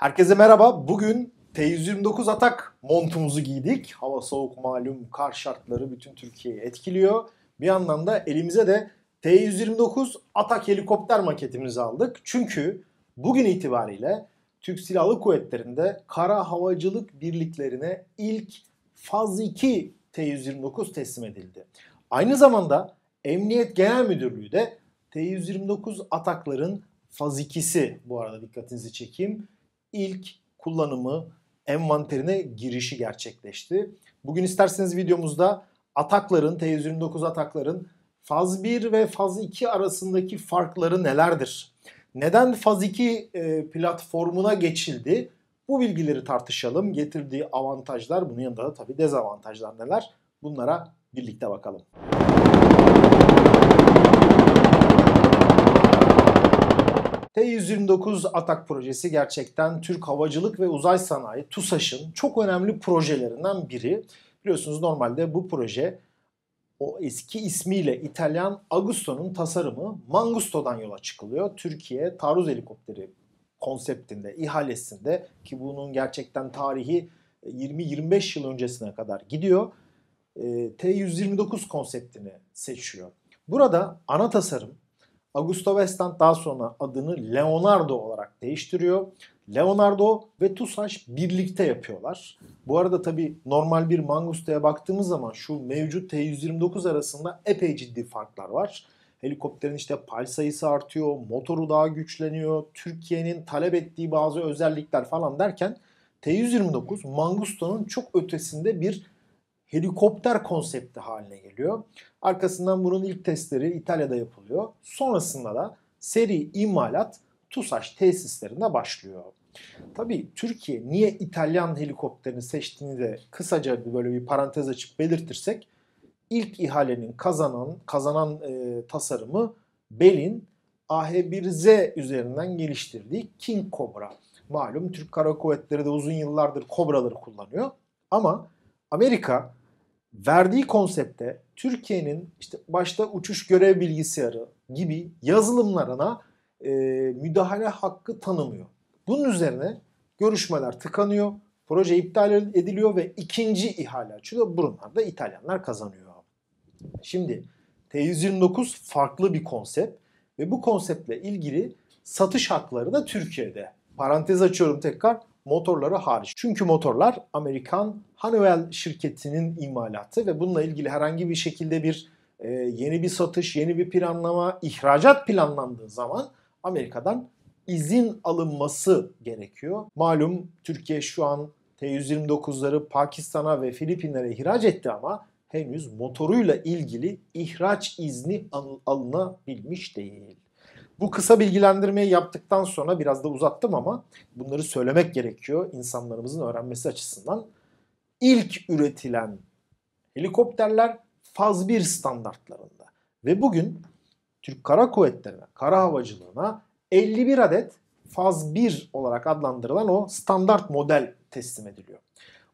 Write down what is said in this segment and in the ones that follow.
Herkese merhaba. Bugün T129 Atak montumuzu giydik. Hava soğuk malum, kar şartları bütün Türkiye'yi etkiliyor. Bir yandan da elimize de T129 Atak helikopter maketimizi aldık. Çünkü bugün itibariyle Türk Silahlı Kuvvetleri'nde kara havacılık birliklerine ilk faz 2 T129 teslim edildi. Aynı zamanda Emniyet Genel Müdürlüğü de T129 atakların faz 2'si bu arada dikkatinizi çekeyim ilk kullanımı, envanterine girişi gerçekleşti. Bugün isterseniz videomuzda atakların, T129 atakların faz 1 ve faz 2 arasındaki farkları nelerdir? Neden faz 2 e, platformuna geçildi? Bu bilgileri tartışalım. Getirdiği avantajlar, bunun yanında da tabii dezavantajlar neler? Bunlara birlikte bakalım. T-129 Atak projesi gerçekten Türk Havacılık ve Uzay Sanayi TUSAŞ'ın çok önemli projelerinden biri. Biliyorsunuz normalde bu proje o eski ismiyle İtalyan Agusto'nun tasarımı Mangusto'dan yola çıkılıyor. Türkiye taarruz helikopteri konseptinde, ihalesinde ki bunun gerçekten tarihi 20-25 e, yıl öncesine kadar gidiyor. E, T-129 konseptini seçiyor. Burada ana tasarım Augusto Westland daha sonra adını Leonardo olarak değiştiriyor. Leonardo ve TUSAŞ birlikte yapıyorlar. Bu arada tabi normal bir Mangusta'ya baktığımız zaman şu mevcut T-129 arasında epey ciddi farklar var. Helikopterin işte pal sayısı artıyor, motoru daha güçleniyor, Türkiye'nin talep ettiği bazı özellikler falan derken T-129 Mangusta'nın çok ötesinde bir helikopter konsepti haline geliyor. Arkasından bunun ilk testleri İtalya'da yapılıyor. Sonrasında da seri imalat TUSAŞ tesislerinde başlıyor. Tabii Türkiye niye İtalyan helikopterini seçtiğini de kısaca bir böyle bir parantez açıp belirtirsek ilk ihalenin kazanan kazanan e, tasarımı Bell'in AH-1Z üzerinden geliştirdiği King Cobra. Malum Türk Kara Kuvvetleri de uzun yıllardır kobraları kullanıyor. Ama Amerika verdiği konsepte Türkiye'nin işte başta uçuş görev bilgisayarı gibi yazılımlarına e, müdahale hakkı tanımıyor. Bunun üzerine görüşmeler tıkanıyor, proje iptal ediliyor ve ikinci ihale açılıyor. Bunlar da İtalyanlar kazanıyor. Şimdi T129 farklı bir konsept ve bu konseptle ilgili satış hakları da Türkiye'de. Parantez açıyorum tekrar motorları hariç. Çünkü motorlar Amerikan Honeywell şirketinin imalatı ve bununla ilgili herhangi bir şekilde bir e, yeni bir satış, yeni bir planlama, ihracat planlandığı zaman Amerika'dan izin alınması gerekiyor. Malum Türkiye şu an T-129'ları Pakistan'a ve Filipinlere ihraç etti ama henüz motoruyla ilgili ihraç izni alınabilmiş değil. Bu kısa bilgilendirmeyi yaptıktan sonra biraz da uzattım ama bunları söylemek gerekiyor insanlarımızın öğrenmesi açısından. İlk üretilen helikopterler faz 1 standartlarında ve bugün Türk Kara Kuvvetleri'ne, kara havacılığına 51 adet faz 1 olarak adlandırılan o standart model teslim ediliyor.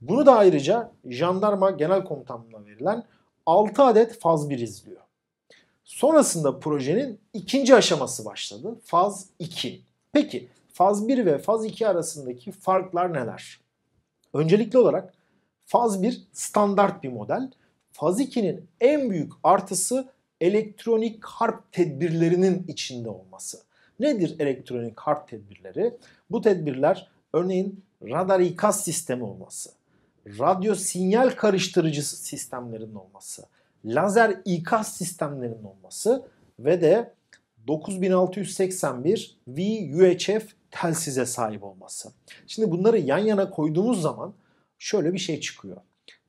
Bunu da ayrıca jandarma genel komutanlığına verilen 6 adet faz 1 izliyor. Sonrasında projenin ikinci aşaması başladı. Faz 2. Peki faz 1 ve faz 2 arasındaki farklar neler? Öncelikli olarak faz 1 standart bir model. Faz 2'nin en büyük artısı elektronik harp tedbirlerinin içinde olması. Nedir elektronik harp tedbirleri? Bu tedbirler örneğin radar ikaz sistemi olması, radyo sinyal karıştırıcı sistemlerinin olması, lazer ikaz sistemlerinin olması ve de 9681 VUHF telsize sahip olması. Şimdi bunları yan yana koyduğumuz zaman şöyle bir şey çıkıyor.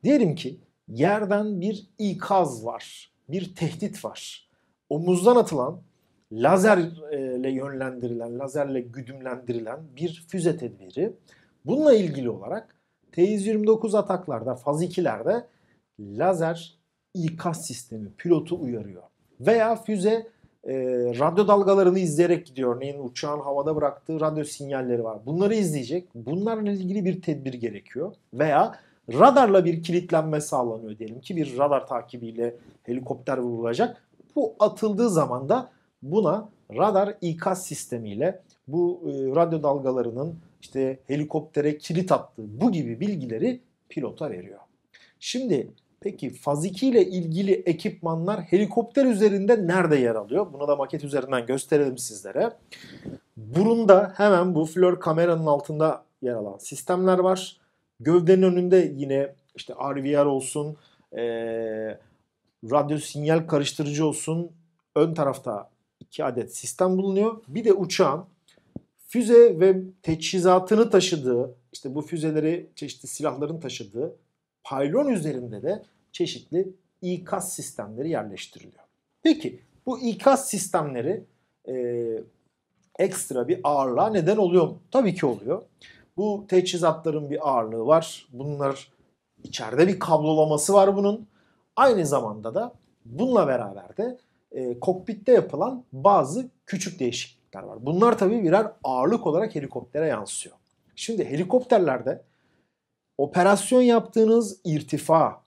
Diyelim ki yerden bir ikaz var, bir tehdit var. Omuzdan atılan, lazerle yönlendirilen, lazerle güdümlendirilen bir füze tedbiri. Bununla ilgili olarak T-129 ataklarda, faz 2'lerde lazer ikaz sistemi pilotu uyarıyor. Veya füze e, radyo dalgalarını izleyerek gidiyor. Neyin uçağın havada bıraktığı radyo sinyalleri var. Bunları izleyecek. Bunlarla ilgili bir tedbir gerekiyor. Veya radarla bir kilitlenme sağlanıyor diyelim ki bir radar takibiyle helikopter vurulacak. Bu atıldığı zaman da buna radar ikaz sistemiyle bu e, radyo dalgalarının işte helikoptere kilit attığı bu gibi bilgileri pilota veriyor. Şimdi Peki faz 2 ile ilgili ekipmanlar helikopter üzerinde nerede yer alıyor? Bunu da maket üzerinden gösterelim sizlere. Burunda hemen bu flör kameranın altında yer alan sistemler var. Gövdenin önünde yine işte RVR olsun, ee, radyo sinyal karıştırıcı olsun. Ön tarafta iki adet sistem bulunuyor. Bir de uçağın füze ve teçhizatını taşıdığı, işte bu füzeleri çeşitli silahların taşıdığı paylon üzerinde de çeşitli ikaz sistemleri yerleştiriliyor. Peki bu ikaz sistemleri e, ekstra bir ağırlığa neden oluyor mu? Tabii ki oluyor. Bu teçhizatların bir ağırlığı var. Bunlar içeride bir kablolaması var bunun. Aynı zamanda da bununla beraber de e, kokpitte yapılan bazı küçük değişiklikler var. Bunlar tabii birer ağırlık olarak helikoptere yansıyor. Şimdi helikopterlerde operasyon yaptığınız irtifa,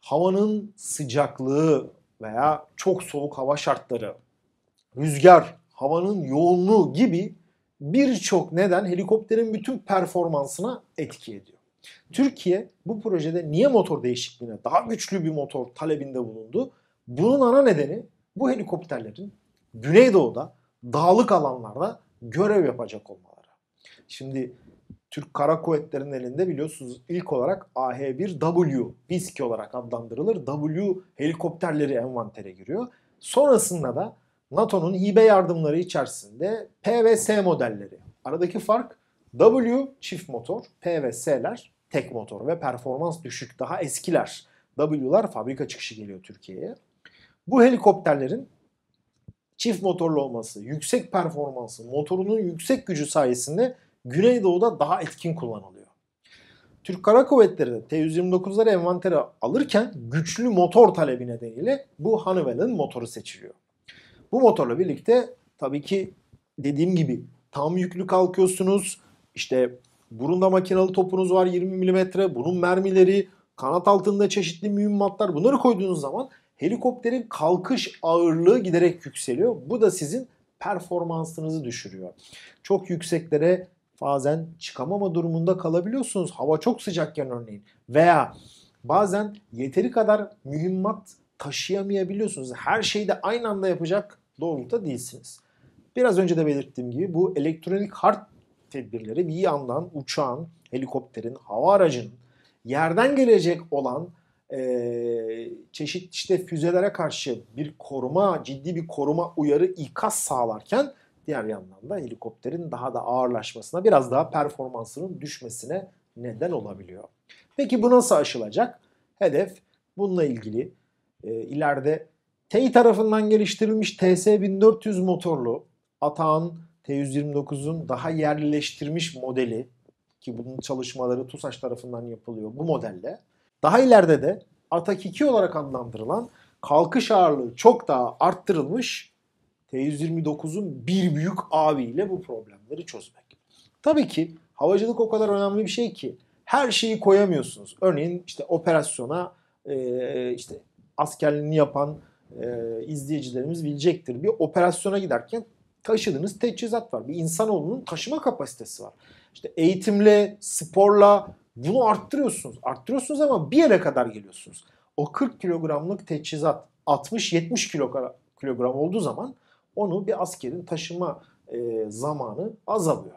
havanın sıcaklığı veya çok soğuk hava şartları, rüzgar, havanın yoğunluğu gibi birçok neden helikopterin bütün performansına etki ediyor. Türkiye bu projede niye motor değişikliğine daha güçlü bir motor talebinde bulundu? Bunun ana nedeni bu helikopterlerin Güneydoğu'da dağlık alanlarda görev yapacak olmaları. Şimdi Türk Kara Kuvvetleri'nin elinde biliyorsunuz ilk olarak AH-1W, BİSK olarak adlandırılır. W helikopterleri envantere giriyor. Sonrasında da NATO'nun hibe yardımları içerisinde P ve S modelleri. Aradaki fark W çift motor, P ve S'ler tek motor ve performans düşük daha eskiler. W'lar fabrika çıkışı geliyor Türkiye'ye. Bu helikopterlerin çift motorlu olması, yüksek performansı, motorunun yüksek gücü sayesinde Güneydoğu'da daha etkin kullanılıyor. Türk Kara Kuvvetleri de T-129'ları envantere alırken güçlü motor talebi nedeniyle bu Honeywell'ın motoru seçiliyor. Bu motorla birlikte tabii ki dediğim gibi tam yüklü kalkıyorsunuz. İşte burunda makinalı topunuz var 20 mm, bunun mermileri, kanat altında çeşitli mühimmatlar bunları koyduğunuz zaman helikopterin kalkış ağırlığı giderek yükseliyor. Bu da sizin performansınızı düşürüyor. Çok yükseklere bazen çıkamama durumunda kalabiliyorsunuz. Hava çok sıcakken örneğin veya bazen yeteri kadar mühimmat taşıyamayabiliyorsunuz. Her şeyi de aynı anda yapacak doğrultuda değilsiniz. Biraz önce de belirttiğim gibi bu elektronik harp tedbirleri bir yandan uçağın, helikopterin, hava aracının yerden gelecek olan e, ee, çeşitli işte füzelere karşı bir koruma, ciddi bir koruma uyarı ikaz sağlarken diğer yandan da helikopterin daha da ağırlaşmasına, biraz daha performansının düşmesine neden olabiliyor. Peki bu nasıl aşılacak? Hedef bununla ilgili e, ileride TEİ tarafından geliştirilmiş TS1400 motorlu Atağın T129'un daha yerleştirmiş modeli ki bunun çalışmaları TUSAŞ tarafından yapılıyor bu modelle. Daha ileride de Atak 2 olarak adlandırılan kalkış ağırlığı çok daha arttırılmış T-129'un bir büyük aviyle bu problemleri çözmek. Tabii ki havacılık o kadar önemli bir şey ki her şeyi koyamıyorsunuz. Örneğin işte operasyona e, işte askerliğini yapan e, izleyicilerimiz bilecektir. Bir operasyona giderken taşıdığınız teçhizat var. Bir insanoğlunun taşıma kapasitesi var. İşte eğitimle, sporla bunu arttırıyorsunuz. Arttırıyorsunuz ama bir yere kadar geliyorsunuz. O 40 kilogramlık teçhizat 60-70 kilogram olduğu zaman onu bir askerin taşıma e, zamanı azalıyor.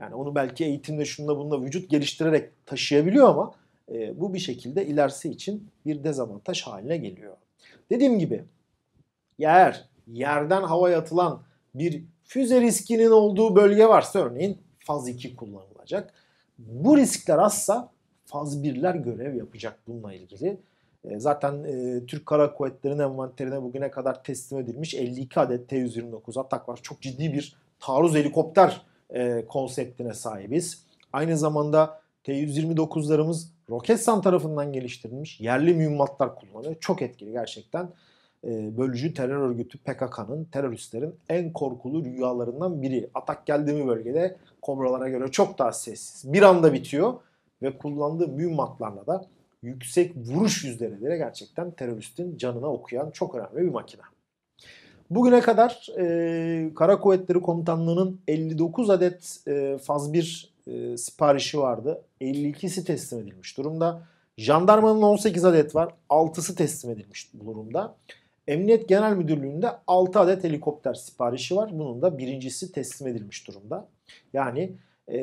Yani onu belki eğitimle şunda bunda vücut geliştirerek taşıyabiliyor ama e, bu bir şekilde ilerisi için bir dezavantaj haline geliyor. Dediğim gibi eğer yerden havaya atılan bir füze riskinin olduğu bölge varsa örneğin faz 2 kullanılacak. Bu riskler azsa faz 1'ler görev yapacak bununla ilgili. Ee, zaten e, Türk Kara Kuvvetleri'nin envanterine bugüne kadar teslim edilmiş 52 adet T-129 atak var. Çok ciddi bir taarruz helikopter e, konseptine sahibiz. Aynı zamanda T-129'larımız Roketsan tarafından geliştirilmiş yerli mühimmatlar kullanıyor. Çok etkili gerçekten. E, bölücü terör örgütü PKK'nın, teröristlerin en korkulu rüyalarından biri. Atak geldiği bölgede kobralara göre çok daha sessiz. Bir anda bitiyor ve kullandığı mühimmatlarla da yüksek vuruş yüzdeleriyle gerçekten teröristin canına okuyan çok önemli bir makine. Bugüne kadar e, Kara Kuvvetleri Komutanlığı'nın 59 adet e, faz 1 e, siparişi vardı. 52'si teslim edilmiş durumda. Jandarmanın 18 adet var. 6'sı teslim edilmiş durumda. Emniyet Genel Müdürlüğü'nde 6 adet helikopter siparişi var. Bunun da birincisi teslim edilmiş durumda. Yani e,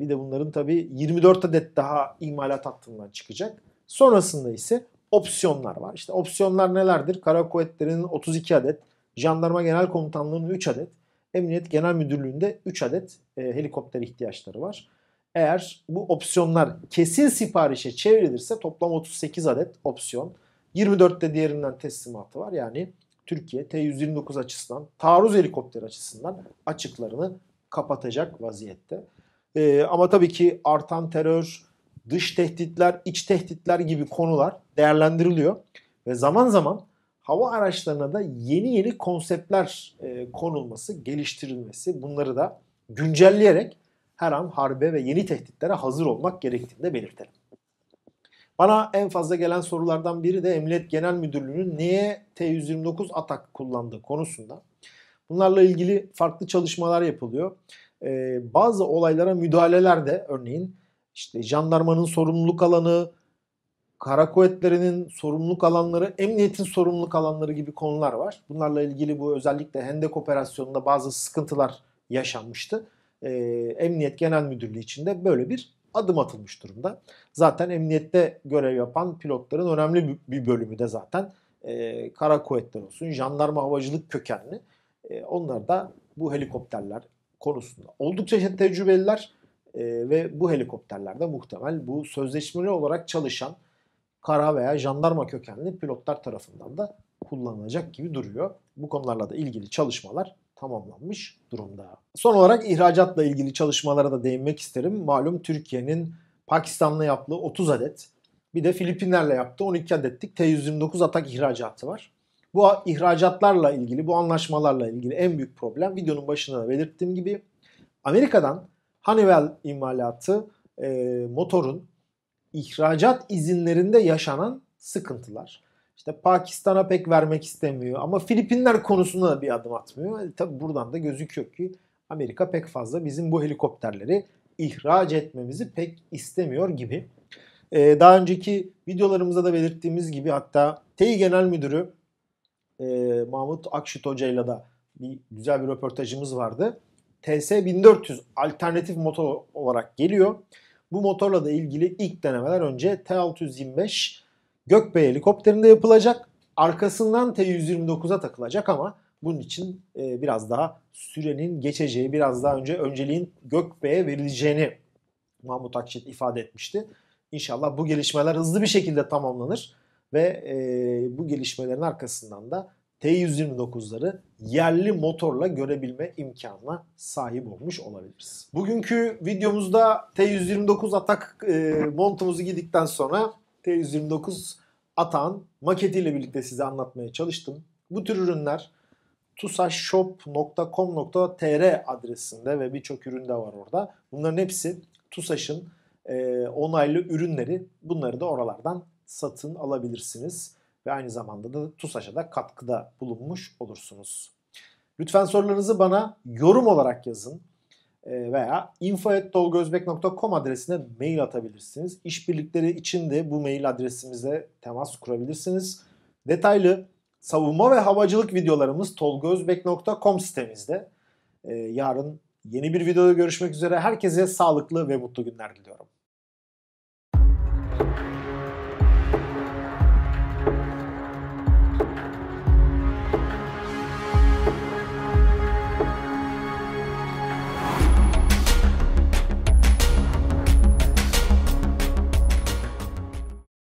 bir de bunların tabii 24 adet daha imalat hattından çıkacak. Sonrasında ise opsiyonlar var. İşte opsiyonlar nelerdir? Kara kuvvetlerinin 32 adet, jandarma genel komutanlığının 3 adet, Emniyet Genel Müdürlüğü'nde 3 adet e, helikopter ihtiyaçları var. Eğer bu opsiyonlar kesin siparişe çevrilirse toplam 38 adet opsiyon. 24'te diğerinden teslimatı var. Yani Türkiye T-129 açısından, taarruz helikopteri açısından açıklarını kapatacak vaziyette. E, ama tabii ki artan terör, dış tehditler, iç tehditler gibi konular değerlendiriliyor. Ve zaman zaman hava araçlarına da yeni yeni konseptler e, konulması, geliştirilmesi bunları da güncelleyerek her an harbe ve yeni tehditlere hazır olmak gerektiğini de belirtelim. Bana en fazla gelen sorulardan biri de Emniyet Genel Müdürlüğü'nün niye T-129 atak kullandığı konusunda. Bunlarla ilgili farklı çalışmalar yapılıyor. Ee, bazı olaylara müdahaleler de örneğin işte jandarmanın sorumluluk alanı, kara kuvvetlerinin sorumluluk alanları, emniyetin sorumluluk alanları gibi konular var. Bunlarla ilgili bu özellikle Hendek operasyonunda bazı sıkıntılar yaşanmıştı. Ee, Emniyet Genel Müdürlüğü içinde böyle bir adım atılmış durumda. Zaten emniyette görev yapan pilotların önemli bir bölümü de zaten e, kara kuvvetler olsun, jandarma havacılık kökenli. E, onlar da bu helikopterler konusunda oldukça tecrübeliler. E, ve bu helikopterlerde muhtemel bu sözleşmeli olarak çalışan kara veya jandarma kökenli pilotlar tarafından da kullanılacak gibi duruyor. Bu konularla da ilgili çalışmalar tamamlanmış durumda. Son olarak ihracatla ilgili çalışmalara da değinmek isterim. Malum Türkiye'nin Pakistan'la yaptığı 30 adet bir de Filipinler'le yaptığı 12 adetlik T-129 atak ihracatı var. Bu ihracatlarla ilgili, bu anlaşmalarla ilgili en büyük problem videonun başında da belirttiğim gibi Amerika'dan Honeywell imalatı e, motorun ihracat izinlerinde yaşanan sıkıntılar. İşte Pakistan'a pek vermek istemiyor ama Filipinler konusuna bir adım atmıyor. E, tabii buradan da gözüküyor ki Amerika pek fazla bizim bu helikopterleri ihraç etmemizi pek istemiyor gibi. Ee, daha önceki videolarımızda da belirttiğimiz gibi hatta TEİ Genel Müdürü e, Mahmut Akşit Hoca'yla da bir güzel bir röportajımız vardı. TS1400 alternatif motor olarak geliyor. Bu motorla da ilgili ilk denemeler önce T625 Gökbey helikopterinde yapılacak. Arkasından T129'a takılacak ama bunun için e, biraz daha sürenin geçeceği, biraz daha önce önceliğin Gökbey'e verileceğini Mahmut Akçet ifade etmişti. İnşallah bu gelişmeler hızlı bir şekilde tamamlanır ve e, bu gelişmelerin arkasından da T129'ları yerli motorla görebilme imkanına sahip olmuş olabiliriz. Bugünkü videomuzda T129 atak e, montumuzu giydikten sonra T129 atan maketiyle birlikte size anlatmaya çalıştım. Bu tür ürünler TusaShop.com.tr adresinde ve birçok üründe var orada. Bunların hepsi TUSAŞ'ın e, onaylı ürünleri. Bunları da oralardan satın alabilirsiniz ve aynı zamanda da TUSAŞ'a da katkıda bulunmuş olursunuz. Lütfen sorularınızı bana yorum olarak yazın e, veya info.tolgozbek.com adresine mail atabilirsiniz. İşbirlikleri için de bu mail adresimize temas kurabilirsiniz. Detaylı savunma ve havacılık videolarımız tolgozbek.com sitemizde. E, yarın yeni bir videoda görüşmek üzere. Herkese sağlıklı ve mutlu günler diliyorum.